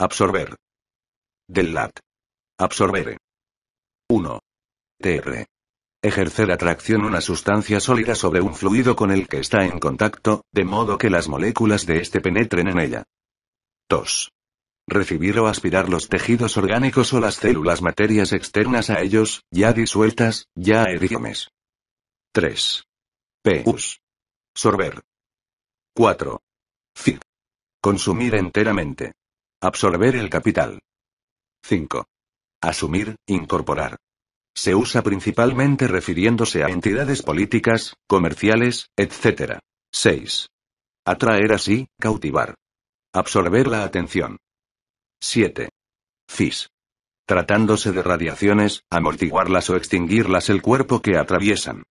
Absorber. Del lat. Absorbere. 1. TR. Ejercer atracción una sustancia sólida sobre un fluido con el que está en contacto, de modo que las moléculas de este penetren en ella. 2. Recibir o aspirar los tejidos orgánicos o las células materias externas a ellos, ya disueltas, ya erigiones. 3. PUS. Sorber. 4. FIG. Consumir enteramente. Absorber el capital. 5. Asumir, incorporar. Se usa principalmente refiriéndose a entidades políticas, comerciales, etc. 6. Atraer así, cautivar. Absorber la atención. 7. FIS. Tratándose de radiaciones, amortiguarlas o extinguirlas el cuerpo que atraviesan.